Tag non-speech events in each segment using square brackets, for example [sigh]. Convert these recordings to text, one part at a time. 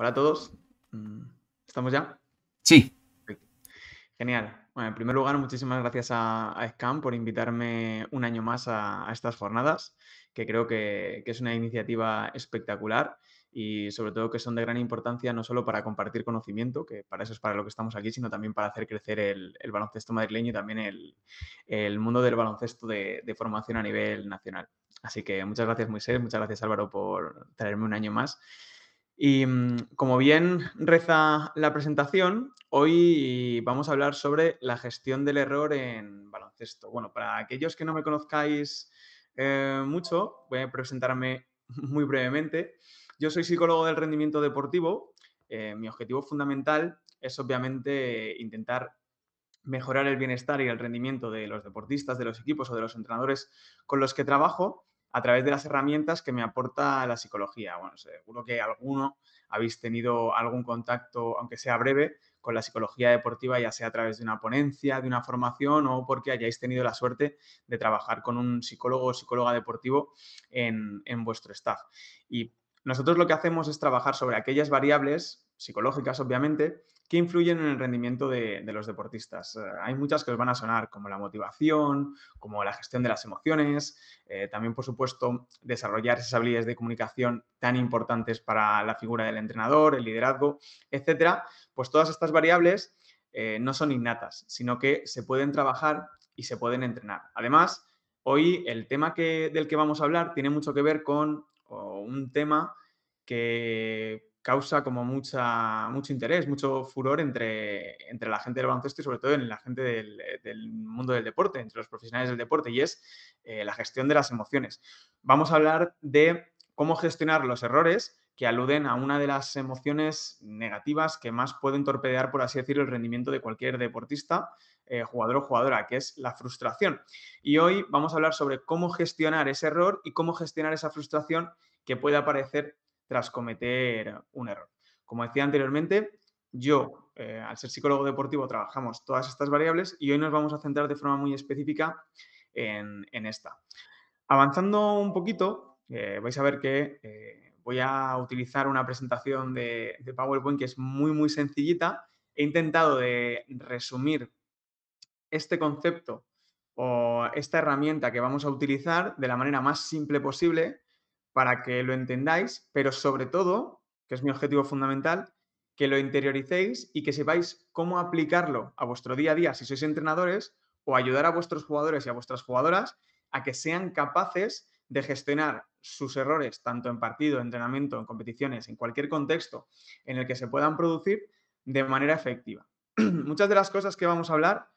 Hola a todos. Mm, ¿Estamos ya? Sí. Genial. Bueno, en primer lugar, muchísimas gracias a, a por invitarme un año más a, estas jornadas, que creo que, es una iniciativa espectacular y sobre todo que son de gran importancia no solo para compartir conocimiento, que para eso es para lo que estamos aquí, sino también para hacer crecer el, baloncesto madrileño y también el, mundo del baloncesto de, de, formación a nivel nacional. Así que muchas gracias Moisés, muchas gracias Álvaro por traerme un año más y mm, como bien reza la presentación, hoy vamos a hablar sobre la gestión del error en baloncesto. Bueno, para aquellos que no me conozcáis eh, mucho, voy a presentarme [laughs] muy brevemente. Yo soy psicólogo del rendimiento deportivo. Eh, mi objetivo fundamental es obviamente intentar mejorar el bienestar y el rendimiento de los deportistas, de los equipos o de los entrenadores con los que trabajo a través de las herramientas que me aporta la psicología. Bueno, seguro que alguno habéis tenido algún contacto, aunque sea breve, con la psicología deportiva, ya sea a través de una ponencia, de una formación o porque hayáis tenido la suerte de trabajar con un psicólogo o psicóloga deportivo en, en vuestro staff. Y nosotros lo que hacemos es trabajar sobre aquellas variables psicológicas, obviamente, que influyen en el rendimiento de, los deportistas. Eh, hay muchas que os van a sonar, como la motivación, como la gestión de las emociones, eh, también, por supuesto, desarrollar esas habilidades de comunicación tan importantes para la figura del entrenador, el liderazgo, etc. Pues todas estas variables eh, no son innatas, sino que se pueden trabajar y se pueden entrenar. Además, hoy el tema que, del que vamos a hablar tiene mucho que ver con un tema que causa como mucha, mucho interés, mucho furor entre, la gente del baloncesto y sobre todo en la gente del, eh, mundo del deporte, entre los profesionales del deporte, y es eh, la gestión de las emociones. Vamos a hablar de cómo gestionar los errores que aluden a una de las emociones negativas que más pueden torpedear, por así decirlo, el rendimiento de cualquier deportista, eh, jugador o jugadora, que es la frustración. Y hoy vamos a hablar sobre cómo gestionar ese error y cómo gestionar esa frustración que puede aparecer tras cometer un error. Como decía anteriormente, yo, eh, al ser psicólogo deportivo, trabajamos todas estas variables y hoy nos vamos a centrar de forma muy específica en, esta. Avanzando un poquito, eh, vais a ver que eh, voy a utilizar una presentación de, PowerPoint que es muy, muy sencillita. He intentado de resumir este concepto o esta herramienta que vamos a utilizar de la manera más simple posible para que lo entendáis, pero sobre todo, que es mi objetivo fundamental, que lo interioricéis y que sepáis cómo aplicarlo a vuestro día a día si sois entrenadores o ayudar a vuestros jugadores y a vuestras jugadoras a que sean capaces de gestionar sus errores, tanto en partido, entrenamiento, en competiciones, en cualquier contexto en el que se puedan producir, de manera efectiva. [clears throat] Muchas de las cosas que vamos a hablar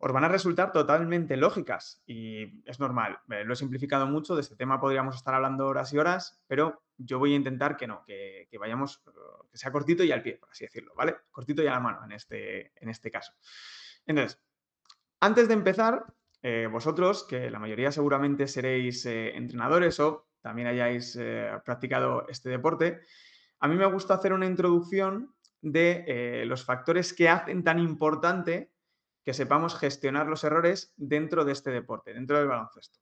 os van a resultar totalmente lógicas y es normal. Eh, lo he simplificado mucho, de este tema podríamos estar hablando horas y horas, pero yo voy a intentar que no, que, vayamos, eh, que sea cortito y al pie, por así decirlo, ¿vale? Cortito y a la mano en este, en este caso. Entonces, antes de empezar, eh, vosotros, que la mayoría seguramente seréis entrenadores o también hayáis practicado este deporte, a mí me gusta hacer una introducción de los factores que hacen tan importante que sepamos gestionar los errores dentro de este deporte, dentro del baloncesto.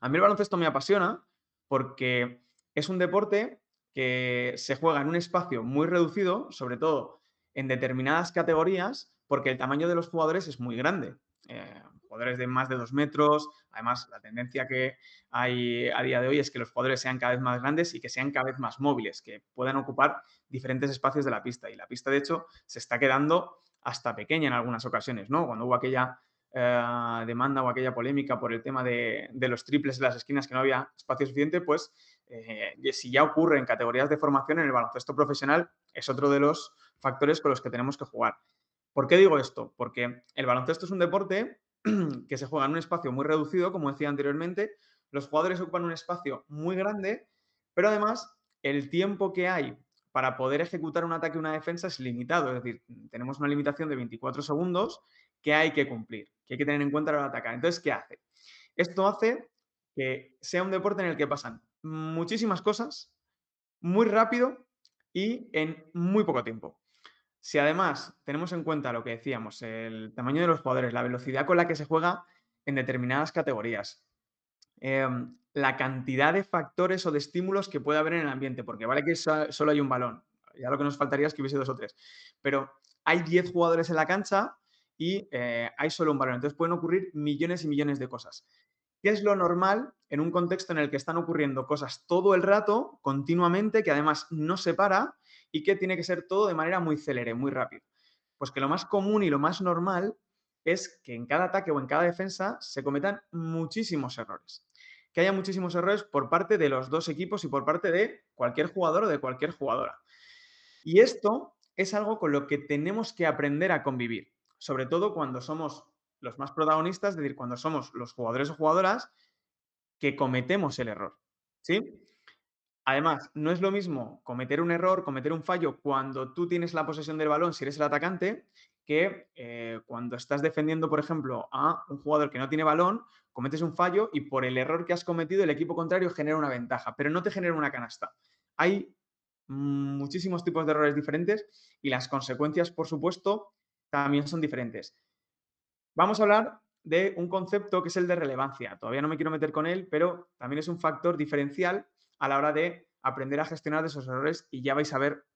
A mí el baloncesto me apasiona porque es un deporte que se juega en un espacio muy reducido, sobre todo en determinadas categorías, porque el tamaño de los jugadores es muy grande. Eh, jugadores de más de dos metros, además la tendencia que hay a día de hoy es que los jugadores sean cada vez más grandes y que sean cada vez más móviles, que puedan ocupar diferentes espacios de la pista. Y la pista, de hecho, se está quedando hasta pequeña en algunas ocasiones, ¿no? Cuando hubo aquella eh, demanda o aquella polémica por el tema de, los triples en las esquinas que no había espacio suficiente, pues eh, si ya ocurre en categorías de formación en el baloncesto profesional, es otro de los factores con los que tenemos que jugar. ¿Por qué digo esto? Porque el baloncesto es un deporte [clears throat] que se juega en un espacio muy reducido, como decía anteriormente, los jugadores ocupan un espacio muy grande, pero además el tiempo que hay para poder ejecutar un ataque o una defensa es limitado. Es decir, tenemos una limitación de 24 segundos que hay que cumplir, que hay que tener en cuenta al atacar. Entonces, ¿qué hace? Esto hace que sea un deporte en el que pasan muchísimas cosas, muy rápido y en muy poco tiempo. Si además tenemos en cuenta lo que decíamos, el tamaño de los poderes, la velocidad con la que se juega en determinadas categorías, em, la cantidad de factores o de estímulos que puede haber en el ambiente, porque vale que solo hay un balón, ya lo que nos faltaría es que hubiese dos o tres, pero hay 10 jugadores en la cancha y eh, hay solo un balón, entonces pueden ocurrir millones y millones de cosas. ¿Qué es lo normal en un contexto en el que están ocurriendo cosas todo el rato, continuamente, que además no se para y que tiene que ser todo de manera muy célere, muy rápido? Pues que lo más común y lo más normal es que en cada ataque o en cada defensa se cometan muchísimos errores que haya muchísimos errores por parte de los dos equipos y por parte de cualquier jugador o de cualquier jugadora. Y esto es algo con lo que tenemos que aprender a convivir, sobre todo cuando somos los más protagonistas, es decir, cuando somos los jugadores o jugadoras que cometemos el error. ¿Sí? Además, no es lo mismo cometer un error, cometer un fallo cuando tú tienes la posesión del balón, si eres el atacante, que eh, cuando estás defendiendo, por ejemplo, a un jugador que no tiene balón cometes un fallo y por el error que has cometido el equipo contrario genera una ventaja, pero no te genera una canasta. Hay muchísimos tipos de errores diferentes y las consecuencias, por supuesto, también son diferentes. Vamos a hablar de un concepto que es el de relevancia. Todavía no me quiero meter con él, pero también es un factor diferencial a la hora de aprender a gestionar esos errores y ya vais a ver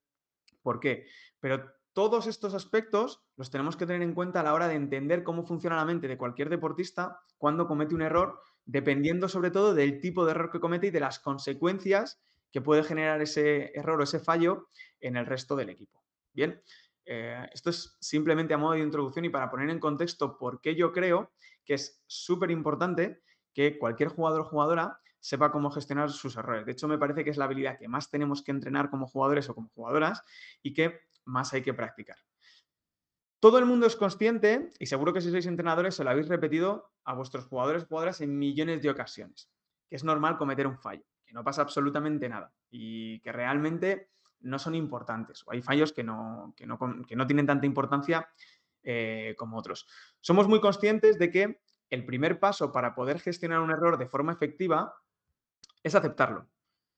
por qué. Pero todos estos aspectos los tenemos que tener en cuenta a la hora de entender cómo funciona la mente de cualquier deportista cuando comete un error, dependiendo sobre todo del tipo de error que comete y de las consecuencias que puede generar ese error o ese fallo en el resto del equipo. Bien, eh, esto es simplemente a modo de introducción y para poner en contexto por qué yo creo que es súper importante que cualquier jugador o jugadora sepa cómo gestionar sus errores. De hecho, me parece que es la habilidad que más tenemos que entrenar como jugadores o como jugadoras y que más hay que practicar. Todo el mundo es consciente, y seguro que si sois entrenadores se lo habéis repetido a vuestros jugadores y jugadoras en millones de ocasiones, que es normal cometer un fallo, que no pasa absolutamente nada y que realmente no son importantes. O hay fallos que no, tienen tanta importancia eh, como otros. Somos muy conscientes de que el primer paso para poder gestionar un error de forma efectiva es aceptarlo.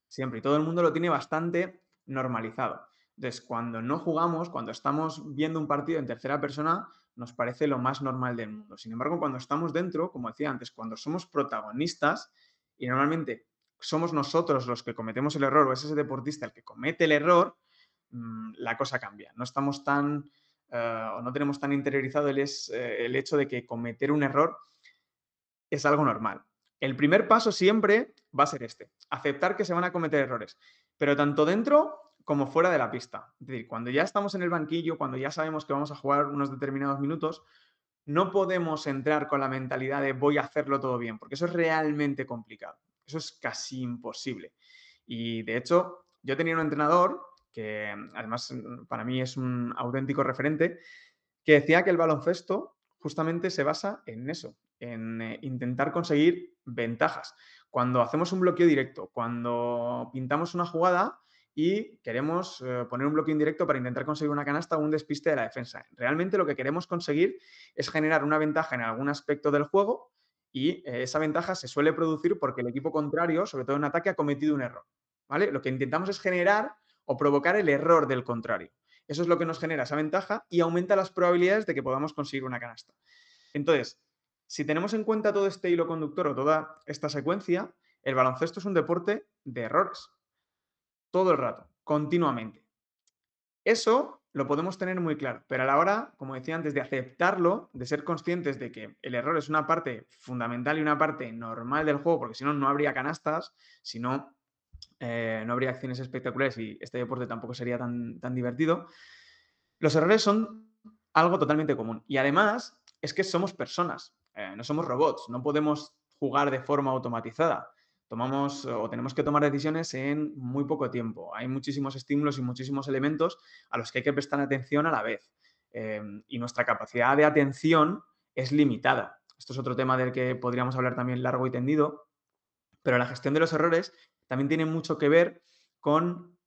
Siempre. Y todo el mundo lo tiene bastante normalizado. Entonces, cuando no jugamos, cuando estamos viendo un partido en tercera persona, nos parece lo más normal del mundo. Sin embargo, cuando estamos dentro, como decía antes, cuando somos protagonistas y normalmente somos nosotros los que cometemos el error o es ese deportista el que comete el error, mm, la cosa cambia. No estamos tan eh, o no tenemos tan interiorizado es, eh, el hecho de que cometer un error es algo normal. El primer paso siempre va a ser este, aceptar que se van a cometer errores, pero tanto dentro como fuera de la pista. Es decir, cuando ya estamos en el banquillo, cuando ya sabemos que vamos a jugar unos determinados minutos, no podemos entrar con la mentalidad de voy a hacerlo todo bien, porque eso es realmente complicado. Eso es casi imposible. Y de hecho, yo tenía un entrenador que mm, además mm, para mí es un auténtico referente, que decía que el baloncesto justamente se basa en eso, en eh, intentar conseguir ventajas. Cuando hacemos un bloqueo directo, cuando pintamos una jugada, y queremos eh, poner un bloque indirecto para intentar conseguir una canasta o un despiste de la defensa. Realmente lo que queremos conseguir es generar una ventaja en algún aspecto del juego y eh, esa ventaja se suele producir porque el equipo contrario, sobre todo en ataque, ha cometido un error. ¿vale? Lo que intentamos es generar o provocar el error del contrario. Eso es lo que nos genera esa ventaja y aumenta las probabilidades de que podamos conseguir una canasta. Entonces, si tenemos en cuenta todo este hilo conductor o toda esta secuencia, el baloncesto es un deporte de errores todo el rato, continuamente. Eso lo podemos tener muy claro, pero a la hora, como decía antes, de aceptarlo, de ser conscientes de que el error es una parte fundamental y una parte normal del juego, porque si no, no habría canastas, si no, eh, no habría acciones espectaculares y este deporte tampoco sería tan, tan divertido. Los errores son algo totalmente común. Y además, es que somos personas, eh, no somos robots, no podemos jugar de forma automatizada tomamos eh, o tenemos que tomar decisiones en muy poco tiempo. Hay muchísimos estímulos y muchísimos elementos a los que hay que prestar atención a la vez. Em, y nuestra capacidad de atención es limitada. Esto es otro tema del que podríamos hablar también largo y tendido, pero la gestión de los errores también tiene mucho que ver con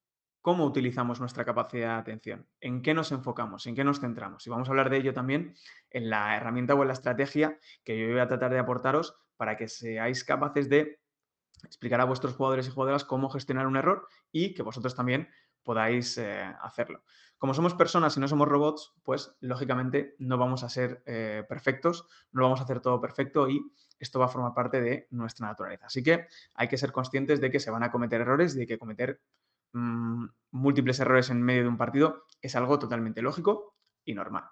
cómo utilizamos nuestra capacidad de atención, en qué nos enfocamos, en qué nos centramos. Y vamos a hablar de ello también en la herramienta o en la estrategia que yo voy a tratar de aportaros para que seáis capaces de explicar a vuestros jugadores y jugadoras cómo gestionar un error y que vosotros también podáis eh, hacerlo. Como somos personas y no somos robots, pues lógicamente no vamos a ser eh, perfectos, no vamos a hacer todo perfecto y esto va a formar parte de nuestra naturaleza. Así que hay que ser conscientes de que se van a cometer errores, de que cometer mm, múltiples errores en medio de un partido es algo totalmente lógico y normal.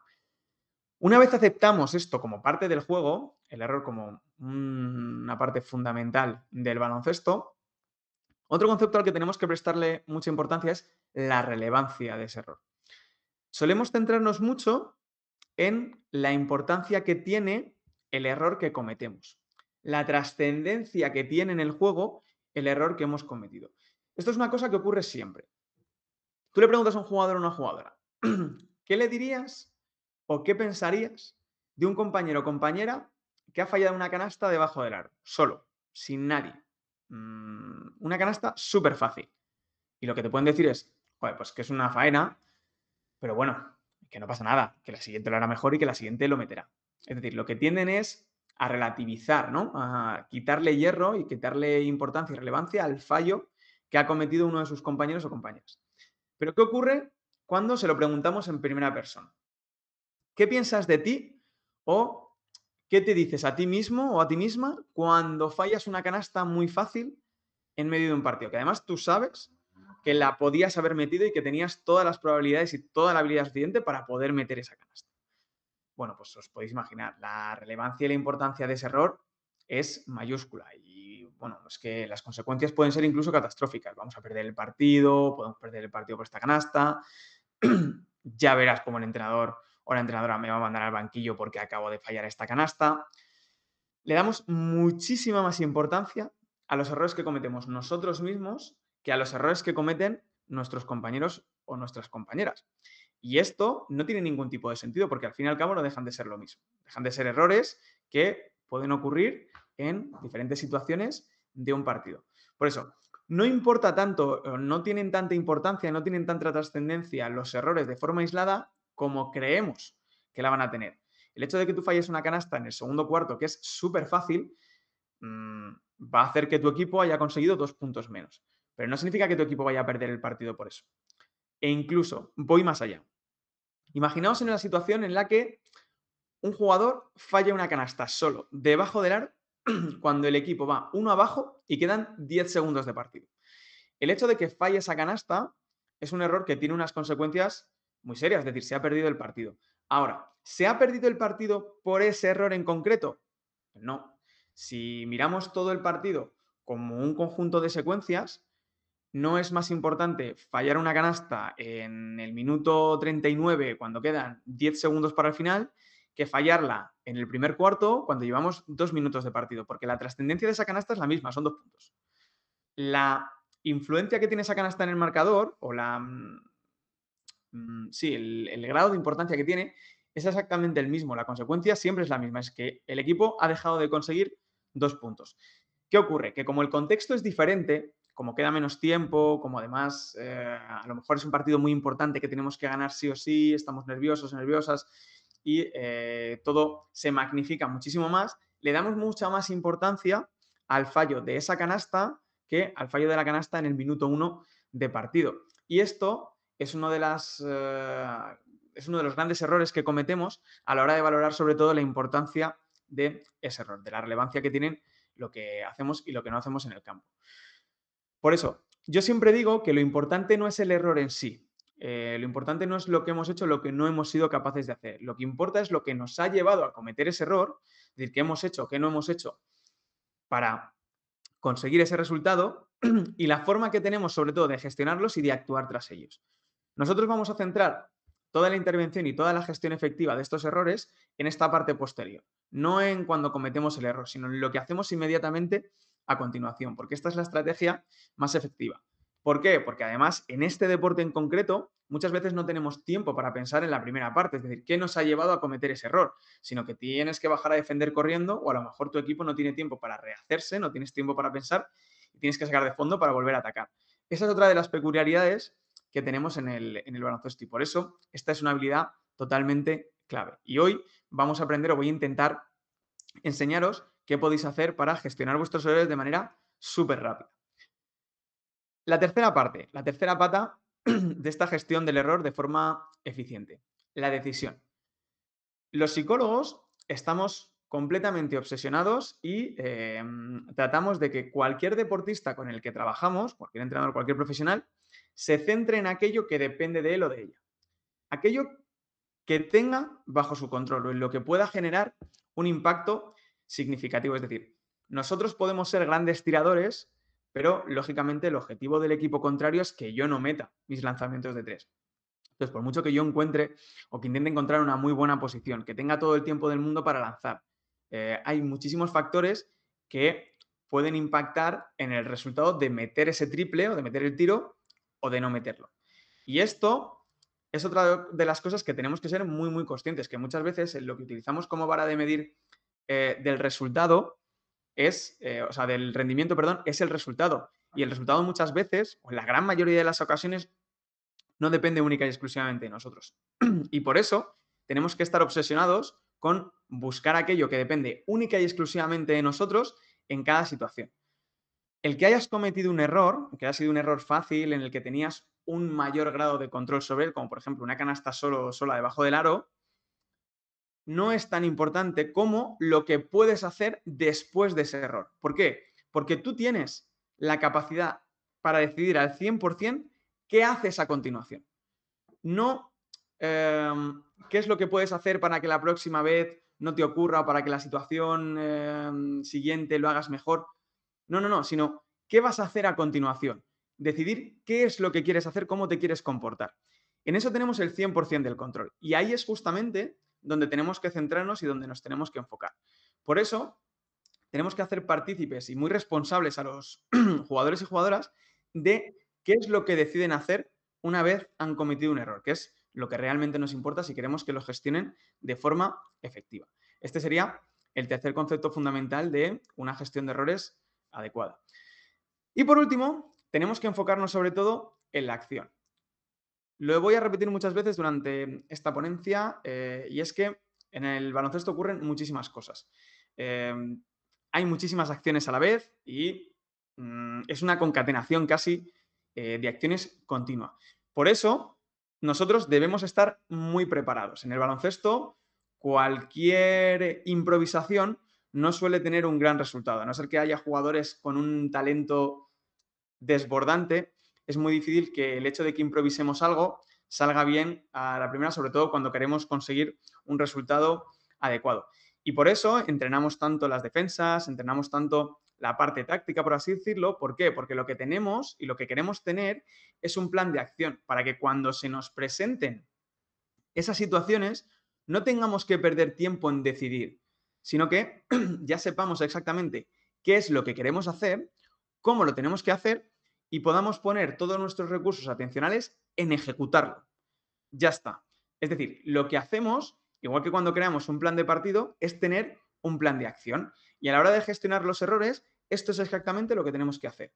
Una vez aceptamos esto como parte del juego, el error como una parte fundamental del baloncesto, otro concepto al que tenemos que prestarle mucha importancia es la relevancia de ese error. Solemos centrarnos mucho en la importancia que tiene el error que cometemos, la trascendencia que tiene en el juego el error que hemos cometido. Esto es una cosa que ocurre siempre. Tú le preguntas a un jugador o a una jugadora, [clears throat] ¿qué le dirías ¿O qué pensarías de un compañero o compañera que ha fallado una canasta debajo del aro, solo, sin nadie? Mm, una canasta súper fácil. Y lo que te pueden decir es, joder, pues que es una faena, pero bueno, que no pasa nada, que la siguiente lo hará mejor y que la siguiente lo meterá. Es decir, lo que tienden es a relativizar, ¿no? A quitarle hierro y quitarle importancia y relevancia al fallo que ha cometido uno de sus compañeros o compañeras. Pero ¿qué ocurre cuando se lo preguntamos en primera persona? ¿Qué piensas de ti o qué te dices a ti mismo o a ti misma cuando fallas una canasta muy fácil en medio de un partido? Que además tú sabes que la podías haber metido y que tenías todas las probabilidades y toda la habilidad suficiente para poder meter esa canasta. Bueno, pues os podéis imaginar, la relevancia y la importancia de ese error es mayúscula y bueno, es que las consecuencias pueden ser incluso catastróficas. Vamos a perder el partido, podemos perder el partido por esta canasta. [clears throat] ya verás cómo el entrenador o la entrenadora me va a mandar al banquillo porque acabo de fallar esta canasta. Le damos muchísima más importancia a los errores que cometemos nosotros mismos que a los errores que cometen nuestros compañeros o nuestras compañeras. Y esto no tiene ningún tipo de sentido porque al fin y al cabo no dejan de ser lo mismo. Dejan de ser errores que pueden ocurrir en diferentes situaciones de un partido. Por eso, no importa tanto, no tienen tanta importancia, no tienen tanta trascendencia los errores de forma aislada como creemos que la van a tener. El hecho de que tú falles una canasta en el segundo cuarto, que es súper fácil, mm, va a hacer que tu equipo haya conseguido dos puntos menos. Pero no significa que tu equipo vaya a perder el partido por eso. E incluso, voy más allá. Imaginaos en una situación en la que un jugador falla una canasta solo, debajo del ar, [clears throat] cuando el equipo va uno abajo y quedan 10 segundos de partido. El hecho de que falle esa canasta es un error que tiene unas consecuencias muy seria, es decir, se ha perdido el partido. Ahora, ¿se ha perdido el partido por ese error en concreto? Pues no. Si miramos todo el partido como un conjunto de secuencias, no es más importante fallar una canasta en el minuto 39 cuando quedan 10 segundos para el final que fallarla en el primer cuarto cuando llevamos dos minutos de partido, porque la trascendencia de esa canasta es la misma, son dos puntos. La influencia que tiene esa canasta en el marcador o la mm, Mm, sí, el, grado de importancia que tiene es exactamente el mismo. La consecuencia siempre es la misma, es que el equipo ha dejado de conseguir dos puntos. ¿Qué ocurre? Que como el contexto es diferente, como queda menos tiempo, como además eh, a lo mejor es un partido muy importante que tenemos que ganar sí o sí, estamos nerviosos, nerviosas y eh, todo se magnifica muchísimo más, le damos mucha más importancia al fallo de esa canasta que al fallo de la canasta en el minuto uno de partido. Y esto es uno de las... Eh, es uno de los grandes errores que cometemos a la hora de valorar sobre todo la importancia de ese error, de la relevancia que tienen lo que hacemos y lo que no hacemos en el campo. Por eso, yo siempre digo que lo importante no es el error en sí. Eh, lo importante no es lo que hemos hecho, lo que no hemos sido capaces de hacer. Lo que importa es lo que nos ha llevado a cometer ese error, es decir, qué hemos hecho, qué no hemos hecho para conseguir ese resultado [clears throat] y la forma que tenemos sobre todo de gestionarlos y de actuar tras ellos. Nosotros vamos a centrar toda la intervención y toda la gestión efectiva de estos errores en esta parte posterior, no en cuando cometemos el error, sino en lo que hacemos inmediatamente a continuación, porque esta es la estrategia más efectiva. ¿Por qué? Porque además en este deporte en concreto muchas veces no tenemos tiempo para pensar en la primera parte, es decir, qué nos ha llevado a cometer ese error, sino que tienes que bajar a defender corriendo o a lo mejor tu equipo no tiene tiempo para rehacerse, no tienes tiempo para pensar y tienes que sacar de fondo para volver a atacar. Esa es otra de las peculiaridades que tenemos en el, en baloncesto. Y por eso esta es una habilidad totalmente clave. Y hoy vamos a aprender o voy a intentar enseñaros qué podéis hacer para gestionar vuestros errores de manera súper rápida. La tercera parte, la tercera pata [clears throat] de esta gestión del error de forma eficiente, la decisión. Los psicólogos estamos completamente obsesionados y eh, tratamos de que cualquier deportista con el que trabajamos, cualquier entrenador, cualquier profesional, se centre en aquello que depende de él o de ella. Aquello que tenga bajo su control o en lo que pueda generar un impacto significativo. Es decir, nosotros podemos ser grandes tiradores, pero lógicamente el objetivo del equipo contrario es que yo no meta mis lanzamientos de tres. Entonces, por mucho que yo encuentre o que intente encontrar una muy buena posición, que tenga todo el tiempo del mundo para lanzar, eh, hay muchísimos factores que pueden impactar en el resultado de meter ese triple o de meter el tiro de no meterlo. Y esto es otra de las cosas que tenemos que ser muy, muy conscientes, que muchas veces lo que utilizamos como vara de medir eh, del resultado es, eh, o sea, del rendimiento, perdón, es el resultado. Y el resultado muchas veces, o en la gran mayoría de las ocasiones, no depende única y exclusivamente de nosotros. [clears throat] y por eso tenemos que estar obsesionados con buscar aquello que depende única y exclusivamente de nosotros en cada situación. El que hayas cometido un error, que ha sido un error fácil en el que tenías un mayor grado de control sobre él, como por ejemplo una canasta solo, sola debajo del aro, no es tan importante como lo que puedes hacer después de ese error. ¿Por qué? Porque tú tienes la capacidad para decidir al 100% qué haces a continuación. No em, qué es lo que puedes hacer para que la próxima vez no te ocurra, para que la situación em, siguiente lo hagas mejor. No, no, no, sino qué vas a hacer a continuación. Decidir qué es lo que quieres hacer, cómo te quieres comportar. En eso tenemos el 100% del control. Y ahí es justamente donde tenemos que centrarnos y donde nos tenemos que enfocar. Por eso, tenemos que hacer partícipes y muy responsables a los [clears throat] jugadores y jugadoras de qué es lo que deciden hacer una vez han cometido un error, que es lo que realmente nos importa si queremos que lo gestionen de forma efectiva. Este sería el tercer concepto fundamental de una gestión de errores adecuada. Y por último, tenemos que enfocarnos sobre todo en la acción. Lo voy a repetir muchas veces durante esta ponencia eh, y es que en el baloncesto ocurren muchísimas cosas. Em, hay muchísimas acciones a la vez y mm, es una concatenación casi eh, de acciones continua. Por eso, nosotros debemos estar muy preparados. En el baloncesto, cualquier improvisación no suele tener un gran resultado. A no ser que haya jugadores con un talento desbordante, es muy difícil que el hecho de que improvisemos algo salga bien a la primera, sobre todo cuando queremos conseguir un resultado adecuado. Y por eso entrenamos tanto las defensas, entrenamos tanto la parte táctica, por así decirlo. ¿Por qué? Porque lo que tenemos y lo que queremos tener es un plan de acción para que cuando se nos presenten esas situaciones no tengamos que perder tiempo en decidir, sino que [clears throat] ya sepamos exactamente qué es lo que queremos hacer, cómo lo tenemos que hacer y podamos poner todos nuestros recursos atencionales en ejecutarlo. Ya está. Es decir, lo que hacemos, igual que cuando creamos un plan de partido, es tener un plan de acción. Y a la hora de gestionar los errores, esto es exactamente lo que tenemos que hacer.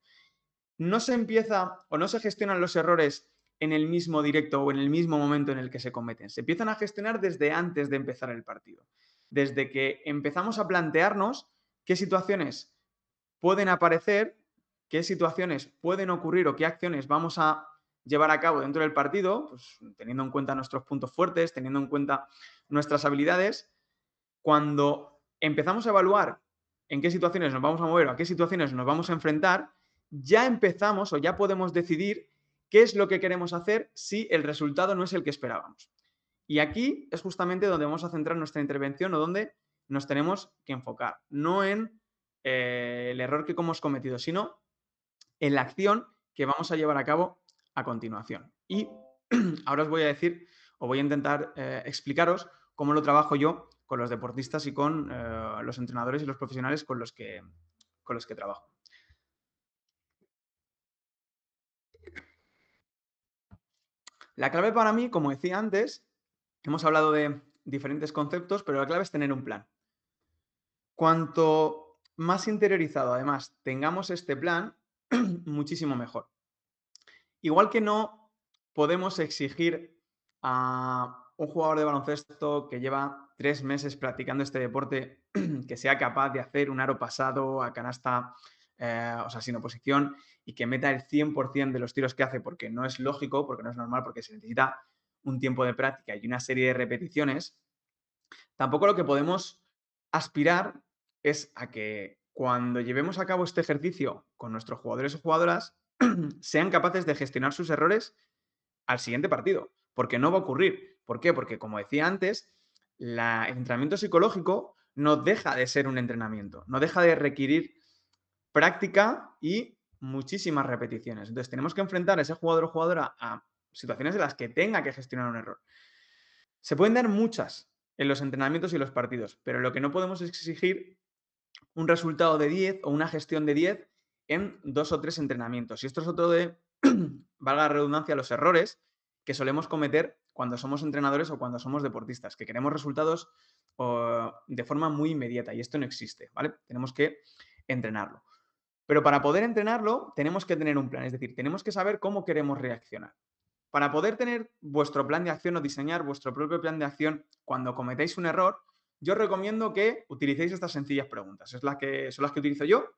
No se empieza o no se gestionan los errores en el mismo directo o en el mismo momento en el que se cometen. Se empiezan a gestionar desde antes de empezar el partido desde que empezamos a plantearnos qué situaciones pueden aparecer, qué situaciones pueden ocurrir o qué acciones vamos a llevar a cabo dentro del partido, pues, teniendo en cuenta nuestros puntos fuertes, teniendo en cuenta nuestras habilidades, cuando empezamos a evaluar en qué situaciones nos vamos a mover o a qué situaciones nos vamos a enfrentar, ya empezamos o ya podemos decidir qué es lo que queremos hacer si el resultado no es el que esperábamos. Y aquí es justamente donde vamos a centrar nuestra intervención o donde nos tenemos que enfocar, no en eh, el error que hemos cometido, sino en la acción que vamos a llevar a cabo a continuación. Y [clears throat] ahora os voy a decir, o voy a intentar eh, explicaros cómo lo trabajo yo con los deportistas y con eh, los entrenadores y los profesionales con los que, con los que trabajo. La clave para mí, como decía antes, Hemos hablado de diferentes conceptos, pero la clave es tener un plan. Cuanto más interiorizado, además, tengamos este plan, [clears throat] muchísimo mejor. Igual que no podemos exigir a un jugador de baloncesto que lleva tres meses practicando este deporte [clears throat] que sea capaz de hacer un aro pasado a canasta, eh, o sea, sin oposición, y que meta el 100% de los tiros que hace, porque no es lógico, porque no es normal, porque se necesita un tiempo de práctica y una serie de repeticiones, tampoco lo que podemos aspirar es a que cuando llevemos a cabo este ejercicio con nuestros jugadores o jugadoras, [clears throat] sean capaces de gestionar sus errores al siguiente partido, porque no va a ocurrir. ¿Por qué? Porque, como decía antes, la, el entrenamiento psicológico no deja de ser un entrenamiento, no deja de requerir práctica y muchísimas repeticiones. Entonces, tenemos que enfrentar a ese jugador o jugadora a situaciones en las que tenga que gestionar un error. Se pueden dar muchas en los entrenamientos y los partidos, pero lo que no podemos es exigir un resultado de 10 o una gestión de 10 en dos o tres entrenamientos. Y esto es otro de, [clears throat] valga la redundancia, los errores que solemos cometer cuando somos entrenadores o cuando somos deportistas, que queremos resultados de forma muy inmediata y esto no existe, ¿vale? Tenemos que entrenarlo. Pero para poder entrenarlo tenemos que tener un plan, es decir, tenemos que saber cómo queremos reaccionar. Para poder tener vuestro plan de acción o diseñar vuestro propio plan de acción cuando cometéis un error, yo recomiendo que utilicéis estas sencillas preguntas. Es la que, son las que utilizo yo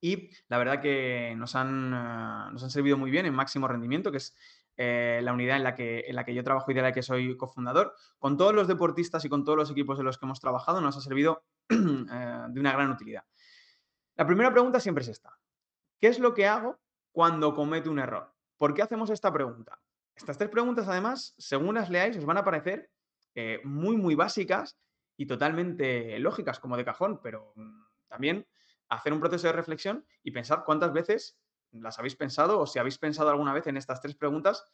y la verdad que nos han, eh, nos han servido muy bien en máximo rendimiento, que es eh, la unidad en la, que, en la que yo trabajo y de la que soy cofundador. Con todos los deportistas y con todos los equipos de los que hemos trabajado nos ha servido [clears throat] eh, de una gran utilidad. La primera pregunta siempre es esta. ¿Qué es lo que hago cuando cometo un error? ¿Por qué hacemos esta pregunta? Estas tres preguntas, además, según las leáis, os van a parecer eh, muy, muy básicas y totalmente lógicas, como de cajón, pero mm, también hacer un proceso de reflexión y pensar cuántas veces las habéis pensado o si habéis pensado alguna vez en estas tres preguntas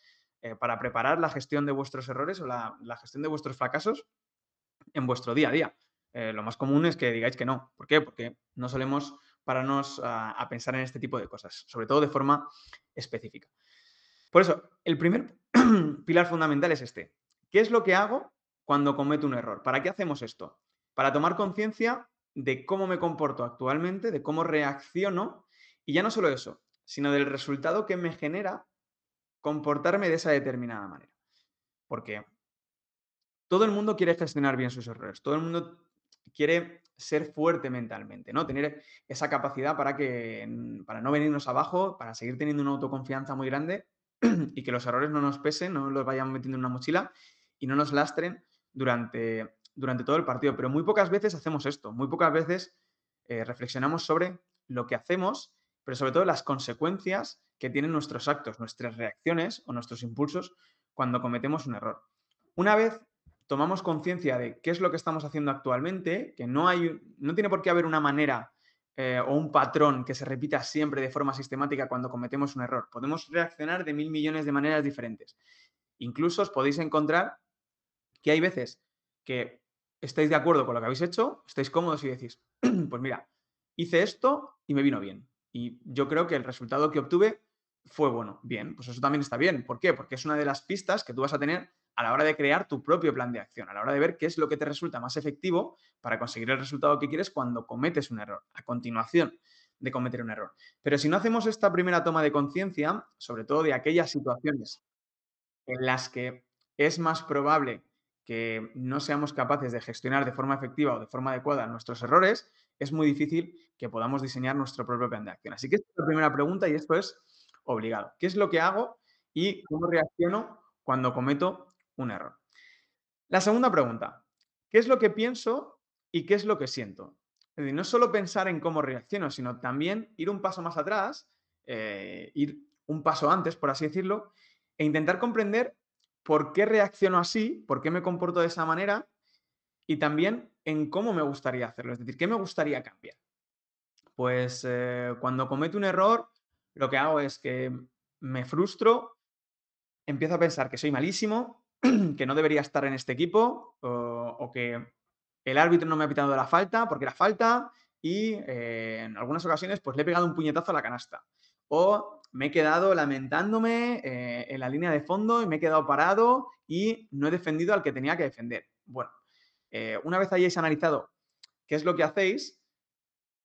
eh, para preparar la gestión de vuestros errores o la, gestión de vuestros fracasos en vuestro día a día. Eh, lo más común es que digáis que no. ¿Por qué? Porque no solemos pararnos a pensar en este tipo de cosas, sobre todo de forma específica. Por eso, el primer [clears throat] pilar fundamental es este. ¿Qué es lo que hago cuando cometo un error? ¿Para qué hacemos esto? Para tomar conciencia de cómo me comporto actualmente, de cómo reacciono, y ya no solo eso, sino del resultado que me genera comportarme de esa determinada manera. Porque todo el mundo quiere gestionar bien sus errores, todo el mundo quiere ser fuerte mentalmente, ¿no? Tener esa capacidad para que para no venirnos abajo, para seguir teniendo una autoconfianza muy grande [clears throat] y que los errores no nos pesen, no los vayamos metiendo en una mochila y no nos lastren durante, durante todo el partido. Pero muy pocas veces hacemos esto, muy pocas veces eh, reflexionamos sobre lo que hacemos, pero sobre todo las consecuencias que tienen nuestros actos, nuestras reacciones o nuestros impulsos cuando cometemos un error. Una vez tomamos conciencia de qué es lo que estamos haciendo actualmente, que no hay, no tiene por qué haber una manera eh, o un patrón que se repita siempre de forma sistemática cuando cometemos un error. Podemos reaccionar de mil millones de maneras diferentes. Incluso os podéis encontrar que hay veces que estáis de acuerdo con lo que habéis hecho, estáis cómodos y decís, [clears throat] pues mira, hice esto y me vino bien. Y yo creo que el resultado que obtuve fue bueno. Bien, pues eso también está bien. ¿Por qué? Porque es una de las pistas que tú vas a tener a la hora de crear tu propio plan de acción, a la hora de ver qué es lo que te resulta más efectivo para conseguir el resultado que quieres cuando cometes un error, a continuación de cometer un error. Pero si no hacemos esta primera toma de conciencia, sobre todo de aquellas situaciones en las que es más probable que no seamos capaces de gestionar de forma efectiva o de forma adecuada nuestros errores, es muy difícil que podamos diseñar nuestro propio plan de acción. Así que esta es la primera pregunta y esto es obligado. ¿Qué es lo que hago y cómo reacciono cuando cometo un error. La segunda pregunta, ¿qué es lo que pienso y qué es lo que siento? no solo pensar en cómo reacciono, sino también ir un paso más atrás, eh, ir un paso antes, por así decirlo, e intentar comprender por qué reacciono así, por qué me comporto de esa manera y también en cómo me gustaría hacerlo, es decir, qué me gustaría cambiar. Pues eh, cuando cometo un error, lo que hago es que me frustro, empiezo a pensar que soy malísimo, [clears throat] que no debería estar en este equipo o, que el árbitro no me ha pitado la falta porque era falta y eh, en algunas ocasiones pues le he pegado un puñetazo a la canasta. O me he quedado lamentándome eh, en la línea de fondo y me he quedado parado y no he defendido al que tenía que defender. Bueno, eh, una vez hayáis analizado qué es lo que hacéis,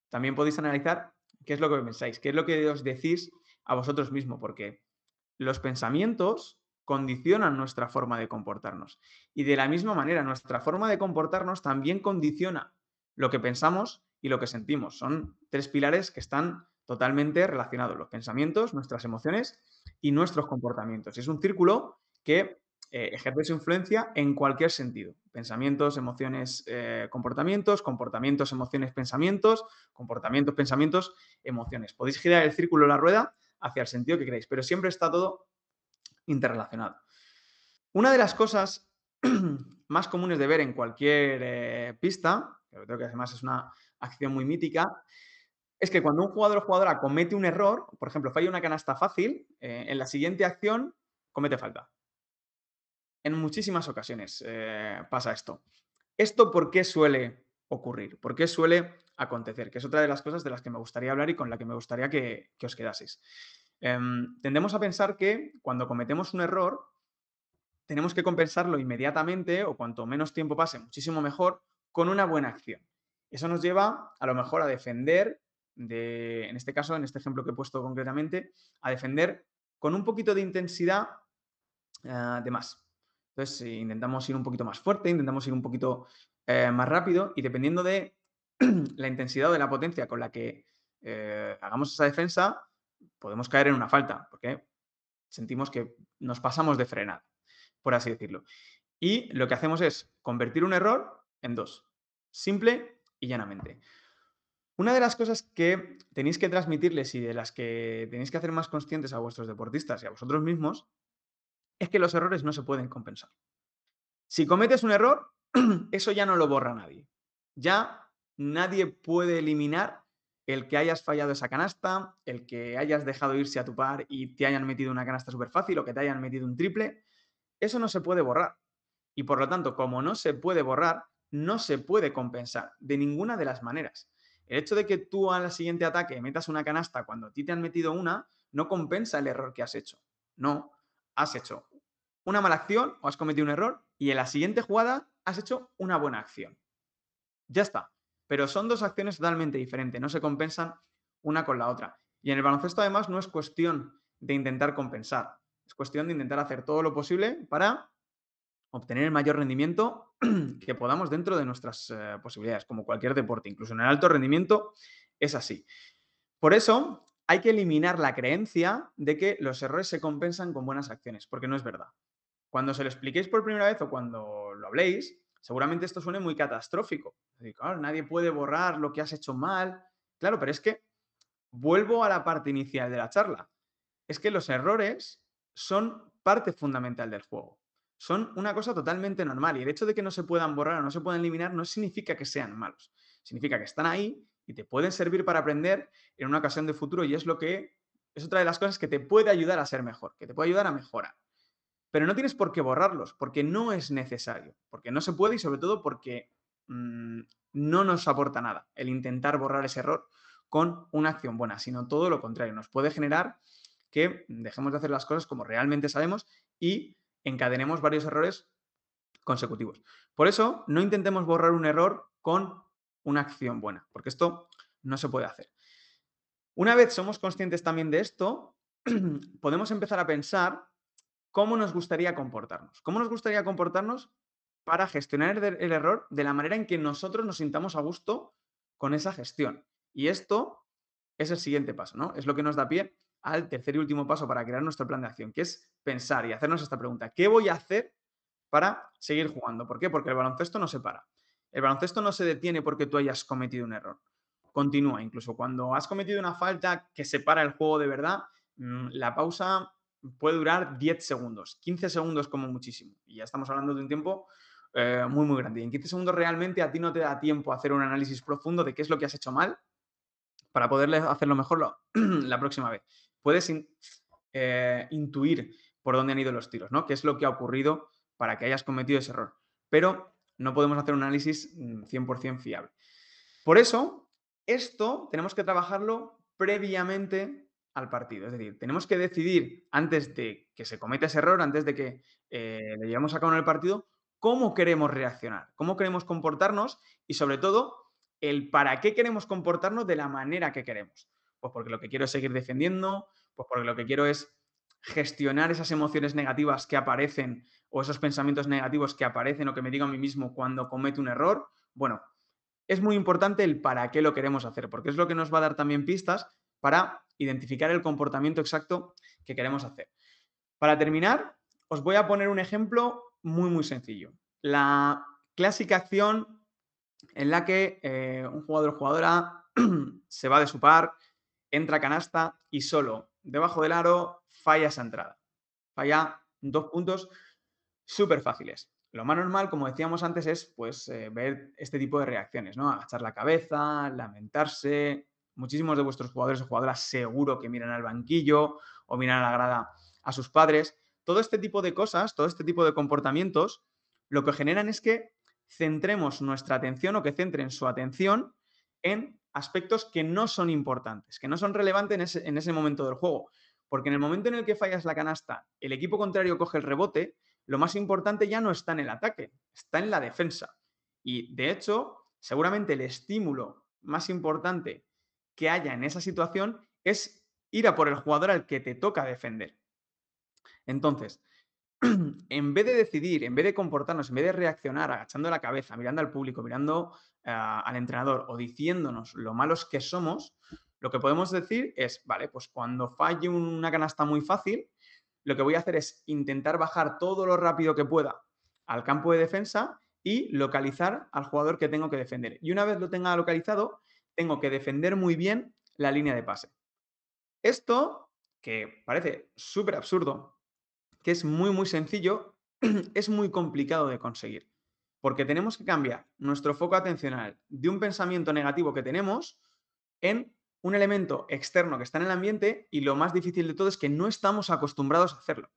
también podéis analizar qué es lo que pensáis, qué es lo que os decís a vosotros mismos, porque los pensamientos condicionan nuestra forma de comportarnos. Y de la misma manera, nuestra forma de comportarnos también condiciona lo que pensamos y lo que sentimos. Son tres pilares que están totalmente relacionados, los pensamientos, nuestras emociones y nuestros comportamientos. Es un círculo que eh, ejerce su influencia en cualquier sentido. Pensamientos, emociones, eh, comportamientos, comportamientos, emociones, pensamientos, comportamientos, pensamientos, emociones. Podéis girar el círculo, la rueda, hacia el sentido que queráis, pero siempre está todo interrelacionado. Una de las cosas [clears throat] más comunes de ver en cualquier eh, pista, que creo que además es una acción muy mítica, es que cuando un jugador o jugadora comete un error, por ejemplo, falla una canasta fácil, eh, en la siguiente acción comete falta. En muchísimas ocasiones eh, pasa esto. ¿Esto por qué suele ocurrir? ¿Por qué suele acontecer? Que es otra de las cosas de las que me gustaría hablar y con la que me gustaría que, que os quedaseis. Em, tendemos a pensar que cuando cometemos un error, tenemos que compensarlo inmediatamente o cuanto menos tiempo pase, muchísimo mejor, con una buena acción. Eso nos lleva a lo mejor a defender, de, en este caso, en este ejemplo que he puesto concretamente, a defender con un poquito de intensidad ah, de más. Entonces, eh, intentamos ir un poquito más fuerte, intentamos ir un poquito eh, más rápido y dependiendo de [clears throat] la intensidad o de la potencia con la que eh, hagamos esa defensa, podemos caer en una falta, porque sentimos que nos pasamos de frenar, por así decirlo. Y lo que hacemos es convertir un error en dos, simple y llanamente. Una de las cosas que tenéis que transmitirles y de las que tenéis que hacer más conscientes a vuestros deportistas y a vosotros mismos es que los errores no se pueden compensar. Si cometes un error, [clears throat] eso ya no lo borra nadie. Ya nadie puede eliminar el que hayas fallado esa canasta, el que hayas dejado irse a tu par y te hayan metido una canasta súper fácil o que te hayan metido un triple, eso no se puede borrar. Y por lo tanto, como no se puede borrar, no se puede compensar de ninguna de las maneras. El hecho de que tú al siguiente ataque metas una canasta cuando a ti te han metido una, no compensa el error que has hecho. No, has hecho una mala acción o has cometido un error y en la siguiente jugada has hecho una buena acción. Ya está. Pero son dos acciones totalmente diferentes, no se compensan una con la otra. Y en el baloncesto además no es cuestión de intentar compensar, es cuestión de intentar hacer todo lo posible para obtener el mayor rendimiento [clears throat] que podamos dentro de nuestras eh, posibilidades, como cualquier deporte, incluso en el alto rendimiento es así. Por eso hay que eliminar la creencia de que los errores se compensan con buenas acciones, porque no es verdad. Cuando se lo expliquéis por primera vez o cuando lo habléis, seguramente esto suene muy catastrófico, claro, nadie puede borrar lo que has hecho mal. Claro, pero es que vuelvo a la parte inicial de la charla. Es que los errores son parte fundamental del juego. Son una cosa totalmente normal y el hecho de que no se puedan borrar o no se puedan eliminar no significa que sean malos. Significa que están ahí y te pueden servir para aprender en una ocasión de futuro y es lo que es otra de las cosas que te puede ayudar a ser mejor, que te puede ayudar a mejorar. Pero no tienes por qué borrarlos porque no es necesario, porque no se puede y sobre todo porque Mm, no nos aporta nada el intentar borrar ese error con una acción buena, sino todo lo contrario, nos puede generar que dejemos de hacer las cosas como realmente sabemos y encadenemos varios errores consecutivos. Por eso, no intentemos borrar un error con una acción buena, porque esto no se puede hacer. Una vez somos conscientes también de esto, [clears throat] podemos empezar a pensar cómo nos gustaría comportarnos. ¿Cómo nos gustaría comportarnos para gestionar el, error de la manera en que nosotros nos sintamos a gusto con esa gestión. Y esto es el siguiente paso, ¿no? Es lo que nos da pie al tercer y último paso para crear nuestro plan de acción, que es pensar y hacernos esta pregunta. ¿Qué voy a hacer para seguir jugando? ¿Por qué? Porque el baloncesto no se para. El baloncesto no se detiene porque tú hayas cometido un error. Continúa, incluso cuando has cometido una falta que separa el juego de verdad, mm, la pausa puede durar 10 segundos, 15 segundos como muchísimo. Y ya estamos hablando de un tiempo eh, muy, muy grande. Y en 15 segundos realmente a ti no te da tiempo a hacer un análisis profundo de qué es lo que has hecho mal para poderle hacerlo mejor [clears throat] la próxima vez. Puedes eh, intuir por dónde han ido los tiros, ¿no? ¿Qué es lo que ha ocurrido para que hayas cometido ese error? Pero no podemos hacer un análisis 100% mm, fiable. Por eso, esto tenemos que trabajarlo previamente al partido. Es decir, tenemos que decidir antes de que se cometa ese error, antes de que eh, le llevemos a cabo en el partido, cómo queremos reaccionar, cómo queremos comportarnos y sobre todo el para qué queremos comportarnos de la manera que queremos. Pues porque lo que quiero es seguir defendiendo, pues porque lo que quiero es gestionar esas emociones negativas que aparecen o esos pensamientos negativos que aparecen o que me digo a mí mismo cuando cometo un error. Bueno, es muy importante el para qué lo queremos hacer, porque es lo que nos va a dar también pistas para identificar el comportamiento exacto que queremos hacer. Para terminar, os voy a poner un ejemplo muy, muy sencillo. La clásica acción en la que eh, un jugador o jugadora [clears throat] se va de su par, entra a canasta y solo debajo del aro falla esa entrada. Falla dos puntos súper fáciles. Lo más normal, como decíamos antes, es pues, eh, ver este tipo de reacciones, ¿no? Agachar la cabeza, lamentarse. Muchísimos de vuestros jugadores o jugadoras seguro que miran al banquillo o miran a la grada a sus padres todo este tipo de cosas, todo este tipo de comportamientos, lo que generan es que centremos nuestra atención o que centren su atención en aspectos que no son importantes, que no son relevantes en ese, momento del juego. Porque en el momento en el que fallas la canasta, el equipo contrario coge el rebote, lo más importante ya no está en el ataque, está en la defensa. Y de hecho, seguramente el estímulo más importante que haya en esa situación es ir a por el jugador al que te toca defender. Entonces, [clears throat] en vez de decidir, en vez de comportarnos, en vez de reaccionar agachando la cabeza, mirando al público, mirando ah, al entrenador o diciéndonos lo malos que somos, lo que podemos decir es, vale, pues cuando falle una canasta muy fácil, lo que voy a hacer es intentar bajar todo lo rápido que pueda al campo de defensa y localizar al jugador que tengo que defender. Y una vez lo tenga localizado, tengo que defender muy bien la línea de pase. Esto, que parece súper absurdo, que es muy, muy sencillo, [clears throat] es muy complicado de conseguir. Porque tenemos que cambiar nuestro foco atencional de un pensamiento negativo que tenemos en un elemento externo que está en el ambiente y lo más difícil de todo es que no estamos acostumbrados a hacerlo,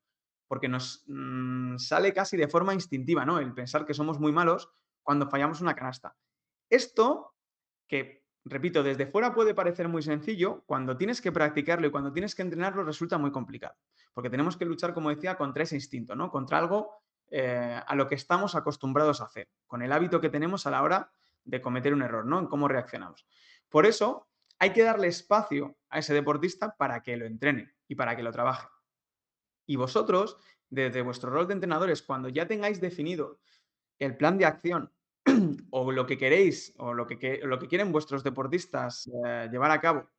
porque nos mm, sale casi de forma instintiva, ¿no? El pensar que somos muy malos cuando fallamos una canasta. Esto, que repito, desde fuera puede parecer muy sencillo, cuando tienes que practicarlo y cuando tienes que entrenarlo resulta muy complicado, porque tenemos que luchar, como decía, contra ese instinto, ¿no? Contra algo eh, a lo que estamos acostumbrados a hacer, con el hábito que tenemos a la hora de cometer un error, ¿no? En cómo reaccionamos. Por eso hay que darle espacio a ese deportista para que lo entrene y para que lo trabaje. Y vosotros, desde vuestro rol de entrenadores, cuando ya tengáis definido el plan de acción, [clears throat] o lo que queréis o lo que, lo que quieren vuestros deportistas eh, llevar a cabo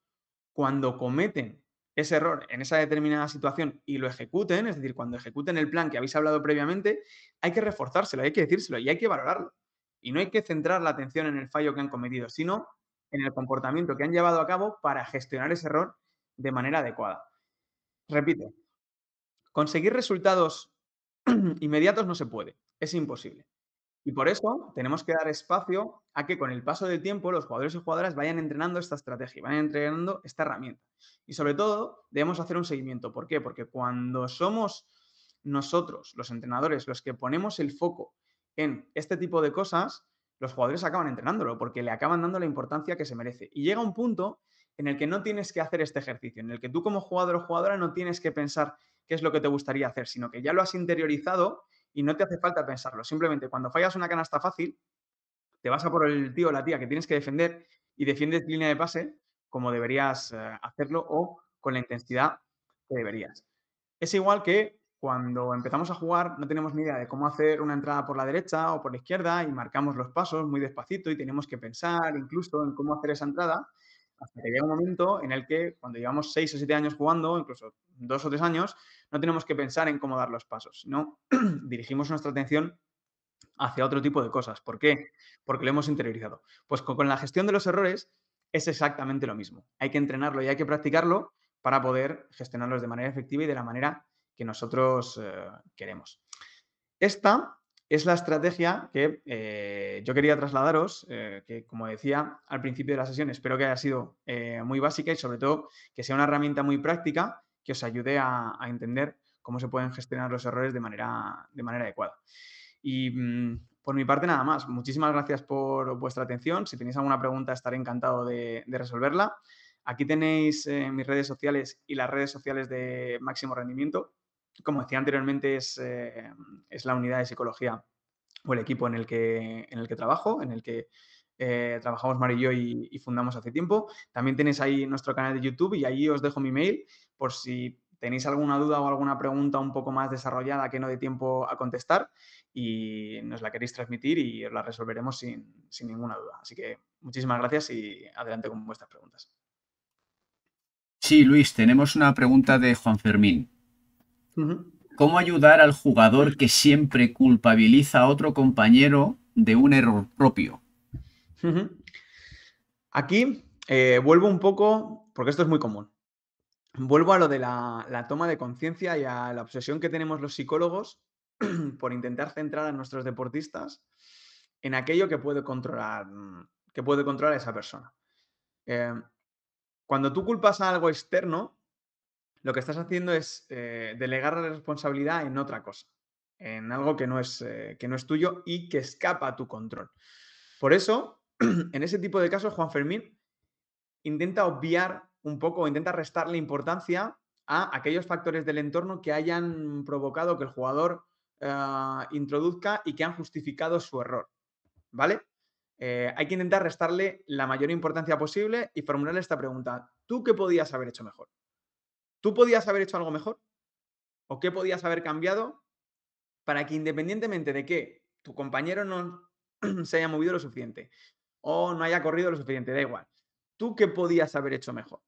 cuando cometen ese error en esa determinada situación y lo ejecuten, es decir, cuando ejecuten el plan que habéis hablado previamente, hay que reforzárselo, hay que decírselo y hay que valorarlo. Y no hay que centrar la atención en el fallo que han cometido, sino en el comportamiento que han llevado a cabo para gestionar ese error de manera adecuada. Repito, conseguir resultados [clears throat] inmediatos no se puede, es imposible. Y por eso tenemos que dar espacio a que con el paso del tiempo los jugadores y jugadoras vayan entrenando esta estrategia, vayan entrenando esta herramienta. Y sobre todo debemos hacer un seguimiento. ¿Por qué? Porque cuando somos nosotros, los entrenadores, los que ponemos el foco en este tipo de cosas, los jugadores acaban entrenándolo porque le acaban dando la importancia que se merece. Y llega un punto en el que no tienes que hacer este ejercicio, en el que tú como jugador o jugadora no tienes que pensar qué es lo que te gustaría hacer, sino que ya lo has interiorizado y no te hace falta pensarlo. Simplemente cuando fallas una canasta fácil, te vas a por el tío o la tía que tienes que defender y defiendes línea de pase como deberías eh, hacerlo o con la intensidad que deberías. Es igual que cuando empezamos a jugar no tenemos ni idea de cómo hacer una entrada por la derecha o por la izquierda y marcamos los pasos muy despacito y tenemos que pensar incluso en cómo hacer esa entrada hasta que llega un momento en el que cuando llevamos seis o siete años jugando, incluso dos o tres años, no tenemos que pensar en cómo dar los pasos, sino [clears throat] dirigimos nuestra atención hacia otro tipo de cosas. ¿Por qué? Porque lo hemos interiorizado. Pues con, la gestión de los errores es exactamente lo mismo. Hay que entrenarlo y hay que practicarlo para poder gestionarlos de manera efectiva y de la manera que nosotros eh, queremos. Esta es la estrategia que eh, yo quería trasladaros, eh, que como decía al principio de la sesión, espero que haya sido eh, muy básica y sobre todo que sea una herramienta muy práctica que os ayude a, entender cómo se pueden gestionar los errores de manera, adecuada. Y mm, por mi parte nada más. Muchísimas gracias por vuestra atención. Si tenéis alguna pregunta estaré encantado de resolverla. Aquí tenéis mis redes sociales y las redes sociales de Máximo Rendimiento como decía anteriormente, es, eh, es, la unidad de psicología o el equipo en el que, en el que trabajo, en el que eh, trabajamos Mario y yo y, fundamos hace tiempo. También tenéis ahí nuestro canal de YouTube y ahí os dejo mi mail por si tenéis alguna duda o alguna pregunta un poco más desarrollada que no dé tiempo a contestar y nos la queréis transmitir y os la resolveremos sin, sin ninguna duda. Así que muchísimas gracias y adelante con vuestras preguntas. Sí, Luis, tenemos una pregunta de Juan Fermín. ¿Cómo ayudar al jugador que siempre culpabiliza a otro compañero de un error propio? Aquí eh, vuelvo un poco, porque esto es muy común, vuelvo a lo de la, toma de conciencia y a la obsesión que tenemos los psicólogos [clears throat] por intentar centrar a nuestros deportistas en aquello que puede controlar, mm, que puede controlar esa persona. Eh, cuando tú culpas a algo externo, lo que estás haciendo es eh, delegar la responsabilidad en otra cosa, en algo que no, es, eh, que no es tuyo y que escapa a tu control. Por eso, [clears throat] en ese tipo de casos, Juan Fermín intenta obviar un poco, intenta restarle importancia a aquellos factores del entorno que hayan provocado que el jugador ah, introduzca y que han justificado su error. ¿Vale? Eh, hay que intentar restarle la mayor importancia posible y formularle esta pregunta. ¿Tú qué podías haber hecho mejor? ¿Tú podías haber hecho algo mejor? ¿O qué podías haber cambiado para que independientemente de que tu compañero no [clears throat] se haya movido lo suficiente o no haya corrido lo suficiente, da igual. ¿Tú qué podías haber hecho mejor?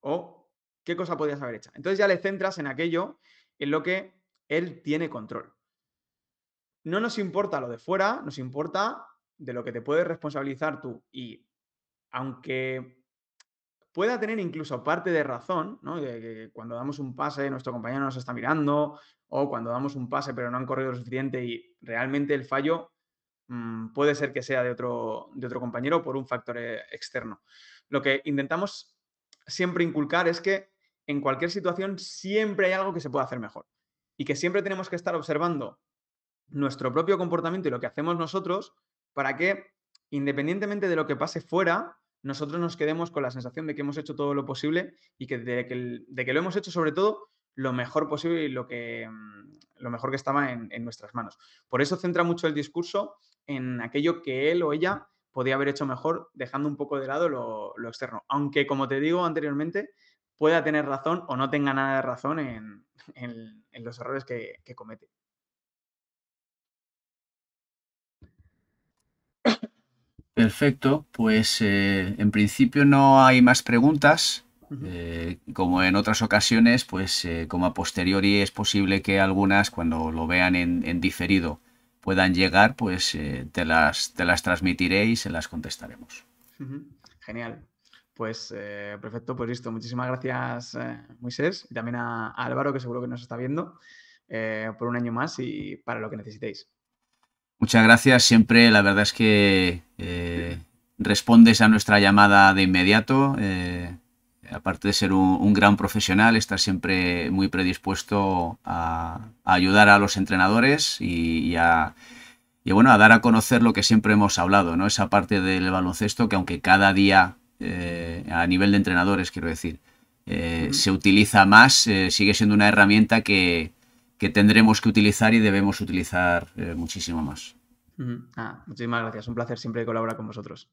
¿O qué cosa podías haber hecho? Entonces ya le centras en aquello en lo que él tiene control. No nos importa lo de fuera, nos importa de lo que te puedes responsabilizar tú. Y aunque pueda tener incluso parte de razón, De que cuando damos un pase nuestro compañero nos está mirando, o cuando damos un pase pero no han corrido lo suficiente y realmente el fallo mm, puede ser que sea de otro, de otro compañero por un factor eh, externo. Lo que intentamos siempre inculcar es que en cualquier situación siempre hay algo que se puede hacer mejor y que siempre tenemos que estar observando nuestro propio comportamiento y lo que hacemos nosotros para que, independientemente de lo que pase fuera, nosotros nos quedemos con la sensación de que hemos hecho todo lo posible y que de que, lo hemos hecho sobre todo lo mejor posible y lo, que, mm, lo mejor que estaba en, nuestras manos. Por eso centra mucho el discurso en aquello que él o ella podía haber hecho mejor, dejando un poco de lado lo, externo. Aunque, como te digo anteriormente, pueda tener razón o no tenga nada de razón en, los errores que comete. Perfecto, pues eh, en principio no hay más preguntas. Eh, como en otras ocasiones, pues eh, como a posteriori es posible que algunas, cuando lo vean en, diferido, puedan llegar, pues te, las, te las transmitiré y se las contestaremos. Genial. Pues perfecto, pues listo. Muchísimas gracias, Moisés, y también a, Álvaro, que seguro que nos está viendo, por un año más y para lo que necesitéis. Muchas gracias. Siempre la verdad es que eh, respondes a nuestra llamada de inmediato. Eh, aparte de ser un, gran profesional, estás siempre muy predispuesto a, ayudar a los entrenadores y, a bueno, a dar a conocer lo que siempre hemos hablado, ¿no? Esa parte del baloncesto que aunque cada día, eh, a nivel de entrenadores, quiero decir, se utiliza más, sigue siendo una herramienta que, que tendremos que utilizar y debemos utilizar eh, muchísimo más. Ah, muchísimas gracias. Un placer siempre colaborar con vosotros.